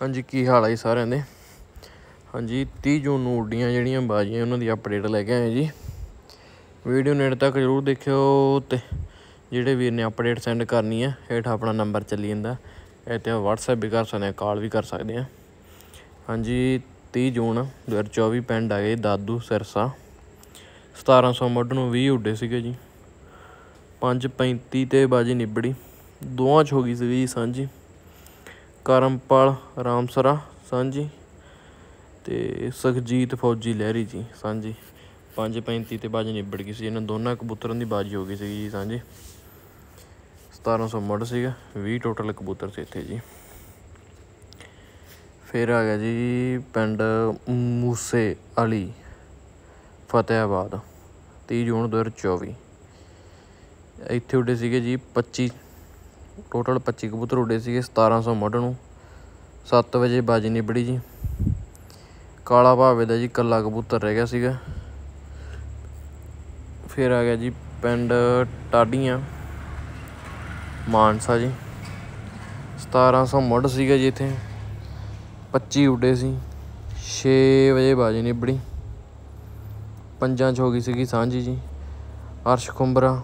ਹਾਂਜੀ ਕੀ ਹਾਲ ਹੈ ਸਾਰਿਆਂ ਦੇ ਹਾਂਜੀ 30 ਜੂਨ ਨੂੰ ਉੱਡੀਆਂ ਜਿਹੜੀਆਂ ਬਾਜ਼ੀਆਂ ਉਹਨਾਂ ਦੀ ਅਪਡੇਟ ਲੈ ਕੇ ਆਏ ਜੀ ਵੀਡੀਓ ਨੇੜੇ ਤੱਕ ਜ਼ਰੂਰ ਦੇਖਿਓ ਤੇ ਜਿਹੜੇ ਵੀਰ ਨੇ ਅਪਡੇਟ ਸੈਂਡ ਕਰਨੀ ਹੈ ਹੇਠ ਆਪਣਾ ਨੰਬਰ ਚੱਲੀ ਜਾਂਦਾ ਇਹ ਤੇ WhatsApp ਵੀ ਕਰ ਸਕਦੇ ਆ ਕਾਲ ਵੀ ਕਰ ਸਕਦੇ ਆ ਹਾਂਜੀ 30 ਜੂਨ 2024 ਪਿੰਡ ਆ ਗਏ ਦਾਦੂ ਸਿਰਸਾ 1700 ਮੱਢ ਨੂੰ 20 ਉੱਡੇ ਸੀਗੇ ਜੀ 535 ਤੇ ਬਾਜੀ ਨਿਬੜੀ ਦੋਹਾਂ ਚ ਹੋ ਗਈ ਸੀ ਸਾਂਝੀ ਕਰਮਪਾਲ ਰਾਮਸਰਾ ਸਾਂਝੀ ਤੇ ਸਖਜੀਤ ਫੌਜੀ ਲਹਿਰੀ ਜੀ ਸਾਂਝੀ 5:35 ਤੇ ਬਾਜ ਨਿਬੜ ਗਈ ਸੀ ਇਹਨਾਂ ਦੋਨਾਂ ਕਬੂਤਰਾਂ ਦੀ ਬਾਜੀ ਹੋ ਗਈ ਸੀ ਜੀ ਸਾਂਝੀ 1700 ਮੜ ਸੀਗਾ 20 ਟੋਟਲ ਕਬੂਤਰ ਸੀ ਇੱਥੇ ਜੀ ਫਿਰ ਆ ਗਿਆ ਜੀ ਪਿੰਡ ਮੂਸੇ ਅਲੀ ਫਤਿਹਾਬਾਦ 30 ਜੂਨ 2024 ਇੱਥੇ ਉੱਡੇ ਸੀਗੇ ਜੀ 25 ਟੋਟਲ 25 ਕਬੂਤਰ ਉੱਡੇ ਸੀਗੇ 1700 ਮੱਢ ਨੂੰ 7 ਵਜੇ ਬਾਜੀ ਨਿਬੜੀ ਜੀ ਕਾਲਾ ਭਾਵੇ ਦਾ ਜੀ ਕੱਲਾ ਕਬੂਤਰ ਰਹਿ ਗਿਆ ਸੀਗਾ ਫਿਰ ਆ ਗਿਆ ਜੀ ਪਿੰਡ ਟਾਡੀਆਂ ਮਾਨਸਾ ਜੀ 1700 ਮੱਢ ਸੀਗਾ ਜੀ ਇੱਥੇ 25 ਉੱਡੇ ਸੀ 6 ਵਜੇ ਬਾਜੀ ਨਿਬੜੀ ਪੰਜਾਂ ਚ ਹੋ ਗਈ ਸੀਗੀ ਸਾਂਝੀ ਜੀ ਅਰਸ਼ ਖੁੰਬਰਾ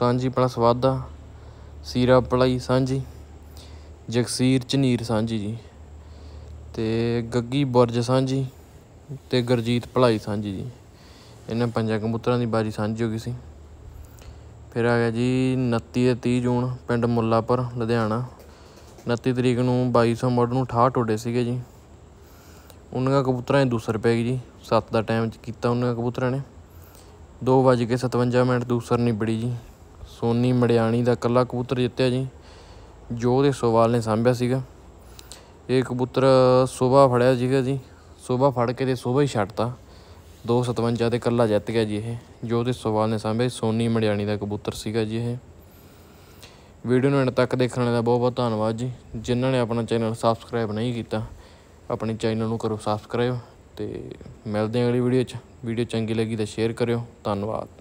ਸਾਂਝੀ ਪਲਸ ਵਾਦਾ ਸੀਰਾ ਪਲਾਈ ਸਾਂਝੀ ਜਗਸੀਰ ਚਨੀਰ ਸਾਂਝੀ ਜੀ ਤੇ ਗੱਗੀ ਬੁਰਜ ਸਾਂਝੀ ਤੇ ਗਰਜੀਤ ਪਲਾਈ ਸਾਂਝੀ ਜੀ ਇਹਨਾਂ ਪੰਜਾਂ ਕਬੂਤਰਾਂ ਦੀ ਬਾਜੀ ਸਾਂਝੀ ਹੋ ਗਈ ਸੀ ਫਿਰ ਆ ਗਿਆ ਜੀ 29 ਤੇ 30 ਜੂਨ ਪਿੰਡ ਮੁੱਲਾਪੁਰ ਲੁਧਿਆਣਾ 29 ਤਰੀਕ ਨੂੰ 2200 ਮੋਡ ਨੂੰ 68 ਟੋਡੇ ਸੀਗੇ ਜੀ ਉਹਨਾਂ ਦਾ ਕਬੂਤਰਾਂ ਦੇ ਦੂਸਰ ਪੈ ਗਈ ਜੀ 7 ਦਾ ਟਾਈਮ ਚ ਕੀਤਾ ਉਹਨਾਂ ਕਬੂਤਰਾਂ ਨੇ 2:57 ਮਿੰਟ ਦੂਸਰ ਨਿਬੜੀ ਜੀ ਸੋਨੀ ਮੜਿਆਣੀ ਦਾ ਇਕੱਲਾ ਕਬੂਤਰ ਜਿੱਤਿਆ ਜੀ ਜੋ ਦੇ ਸਵਾਲ ਨੇ ਸਾਂਭਿਆ ਸੀਗਾ ਇਹ ਕਬੂਤਰ ਸਵੇਰ ਫੜਿਆ ਜੀਗਾ ਜੀ ਸਵੇਰ ਫੜ ਕੇ ਤੇ ਸਵੇਰ ਹੀ ਛੱਡਤਾ 257 ਤੇ ਇਕੱਲਾ ਜਿੱਤ ਗਿਆ ਜੀ ਇਹ ਜੋ ਦੇ ਸਵਾਲ ਨੇ ਸਾਂਭਿਆ ਸੋਨੀ ਮੜਿਆਣੀ ਦਾ ਕਬੂਤਰ ਸੀਗਾ ਜੀ ਇਹ ਵੀਡੀਓ ਨੂੰ ਅੰਤ ਤੱਕ ਦੇਖਣ ਦਾ ਬਹੁਤ ਬਹੁਤ ਧੰਨਵਾਦ ਜੀ ਜਿਨ੍ਹਾਂ ਨੇ ਆਪਣਾ ਚੈਨਲ ਸਬਸਕ੍ਰਾਈਬ ਨਹੀਂ ਕੀਤਾ ਆਪਣੇ ਚੈਨਲ ਨੂੰ ਕਰੋ ਸਬਸਕ੍ਰਾਈਬ ਤੇ ਮਿਲਦੇ ਹਾਂ ਅਗਲੀ ਵੀਡੀਓ 'ਚ ਵੀਡੀਓ ਚੰਗੀ ਲੱਗੀ ਤਾਂ ਸ਼ੇਅਰ ਕਰਿਓ ਧੰਨਵਾਦ